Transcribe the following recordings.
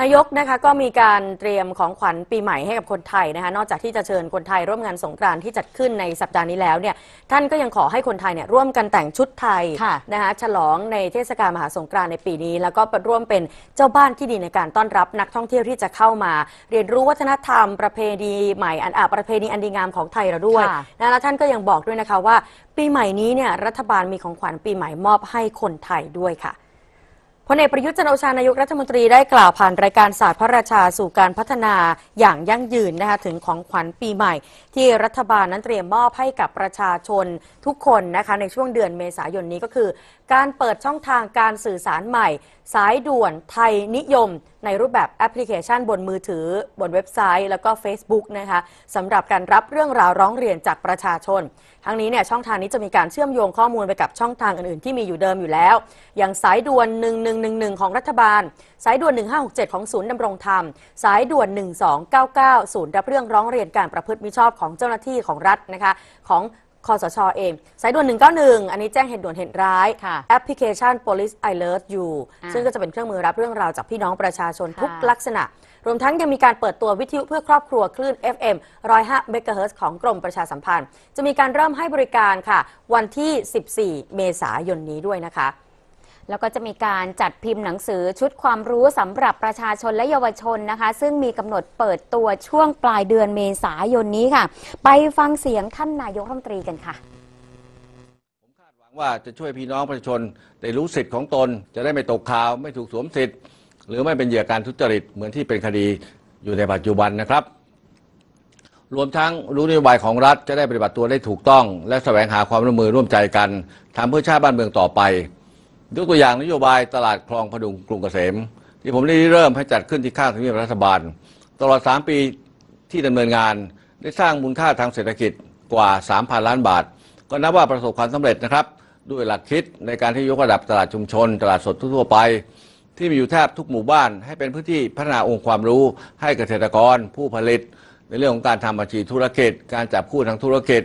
นายกนะคะ ก็มีการเตรียมของขวัญปีใหม่ให้กับคนไทยนะคะนอกจากที่จะเชิญคนไทยร่วมงานสงกรานต์ที่จัดขึ้นในสัปดาห์นี้แล้วเนี่ยท่านก็ยังขอให้คนไทยเนี่ยร่วมกันแต่งชุดไทย นะคะฉลองในเทศกาลมหาสงกรานต์ในปีนี้ แล้วก็ร่วมเป็นเจ้าบ้านที่ดีในการต้อนรับนักท่องเที่ยวที่จะเข้ามา เรียนรู้วัฒนธรรม ประเพณีใหม่อันอาประเพณีอันดีงามของไทยเราด้วยนะและท่านก็ยังบอกด้วยนะคะว่า ปีใหม่นี้เนี่ยรัฐบาลมีของขวัญปีใหม่มอบให้คนไทยด้วยค่ะพลเอกประยุทธ์จันโอชา นายกรัฐมนตรี ได้กล่าวผ่านรายการศาสตร์พระราชาสู่การพัฒนาอย่างยั่งยืนนะคะถึงของขวัญปีใหม่ที่รัฐบาลนั้นเตรียมมอบให้กับประชาชนทุกคนนะคะ ในช่วงเดือนเมษายนนี้ก็คือการเปิดช่องทางการสื่อสารใหม่ สายด่วนไทยนิยมในรูปแบบแอปพลิเคชันบนมือถือ บนเว็บไซต์ แล้วก็ Facebook นะคะสำหรับการรับเรื่องราวร้องเรียนจากประชาชนทั้งนี้เนี่ยช่องทางนี้จะมีการเชื่อมโยงข้อมูลไปกับช่องทางอื่นๆที่มีอยู่เดิมอยู่แล้ว อย่างสายด่วน 1111 ของรัฐบาล สายด่วน 1567 ของศูนย์ดำรงธรรม สายด่วน 1299ศูนย์รับเรื่องร้องเรียนการประพฤติมิชอบของเจ้าหน้าที่ของรัฐนะคะของคอสชอเองสายด่วน191 อันนี้แจ้งเหตุด่วนเหตุร้ายแอปพลิเคชัน police alert อยู่ซึ่งก็จะเป็นเครื่องมือรับเรื่องราวจากพี่น้องประชาชนทุกลักษณะ รวมทั้งยังมีการเปิดตัววิทยุเพื่อครอบครัวคลื่น FM 105 MHz ของกรมประชาสัมพันธ์ จะมีการเริ่มให้บริการค่ะ วันที่ 14 เมษายนนี้ด้วยนะคะแล้วก็จะมีการจัดพิมพ์หนังสือชุดความรู้สำหรับประชาชนและเยาวชนนะคะ ซึ่งมีกำหนดเปิดตัวช่วงปลายเดือนเมษายนนี้ค่ะ ไปฟังเสียงท่านนายกรัฐมนตรีกันค่ะ ผมคาดหวังว่าจะช่วยพี่น้องประชาชนได้รู้สิทธิ์ของตนจะได้ไม่ตกข่าวไม่ถูกสวมสิทธิ์หรือไม่เป็นเหยื่อการทุจริตเหมือนที่เป็นคดีอยู่ในปัจจุบันนะครับ รวมทั้งรู้นโยบายของรัฐจะได้ปฏิบัติตัวได้ถูกต้อง และแสวงหาความร่วมมือร่วมใจกันทำเพื่อชาติบ้านเมืองต่อไปยกตัวอย่างนโยบายตลาดคลองพดุงกรุงเกษม ที่ผมได้เริ่มให้จัดขึ้นที่ข้างทำเนียบรัฐบาล ตลอด 3 ปีที่ดำเนินงานได้สร้างมูลค่าทางเศรษฐกิจกว่า 3,000 ล้านบาท ก็นับว่าประสบความสำเร็จนะครับ ด้วยหลักคิดในการที่ยกระดับตลาดชุมชน ตลาดสดทั่วไป ที่มีอยู่แทบทุกหมู่บ้านให้เป็นพื้นที่พัฒนาองค์ความรู้ ให้เกษตรกร ผู้ผลิต ในเรื่องของการทำบัญชีธุรกิจ การจับคู่ทางธุรกิจ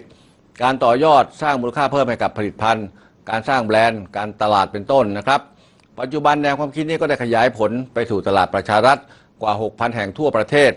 การต่อยอดสร้างมูลค่าเพิ่มให้กับผลิตภัณฑ์การสร้างแบรนด์การตลาดเป็นต้นนะครับ ปัจจุบันแนวความคิดนี้ก็ได้ขยายผลไปสู่ตลาดประชารัฐกว่า 6,000 แห่งทั่วประเทศ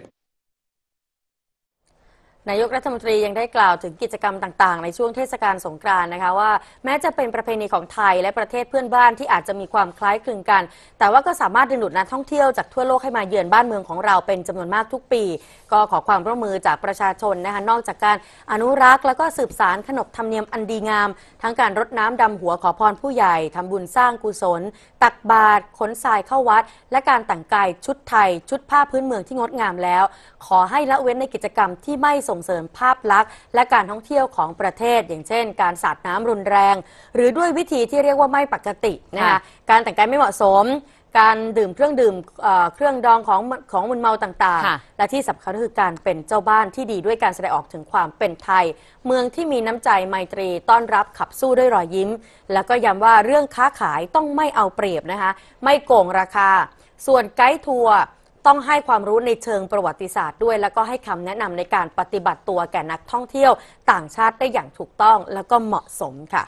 นายกรัฐมนตรียังได้กล่าวถึงกิจกรรมต่างๆในช่วงเทศกาลสงกรานต์นะคะว่าแม้จะเป็นประเพณีของไทยและประเทศเพื่อนบ้านที่อาจจะมีความคล้ายคลึงกัน แต่ว่าก็สามารถดึงดูดนักท่องเที่ยวจากทั่วโลกให้มาเยือนบ้านเมืองของเราเป็นจำนวนมากทุกปี ก็ขอความร่วมมือจากประชาชนนะคะนอกจากการอนุรักษ์แล้วก็สืบสารขนบธรรมเนียมอันดีงาม ทั้งการรดน้ำดำหัวขอพรผู้ใหญ่ทำบุญสร้างกุศล ตักบาตรขนทรายเข้าวัด และการแต่งกายชุดไทย ชุดผ้าพื้นเมืองที่งดงามแล้ว ขอให้ละเว้นในกิจกรรมที่ไม่สส่งเสริมภาพลักษณ์ และการท่องเที่ยวของประเทศ อย่างเช่น การสาดน้ำรุนแรง หรือด้วยวิธีที่เรียกว่าไม่ปกตินะคะการแต่งกายไม่เหมาะสม การดื่มเครื่องดื่มเครื่องดองของของมึนเมาต่างๆ และที่สำคัญก็คือการเป็นเจ้าบ้านที่ดีด้วยการแสดงออกถึงความเป็นไทย เมืองที่มีน้ำใจไมตรีต้อนรับขับสู้ด้วยรอยยิ้ม แล้วก็ย้าว่าเรื่องค้าขายต้องไม่เอาเปรียบนะคะไม่โกงราคา ส่วนไกด์ทัวร์ต้องให้ความรู้ในเชิงประวัติศาสตร์ด้วย แล้วก็ให้คำแนะนำในการปฏิบัติตัวแก่นักท่องเที่ยว ต่างชาติได้อย่างถูกต้องแล้วก็เหมาะสมค่ะ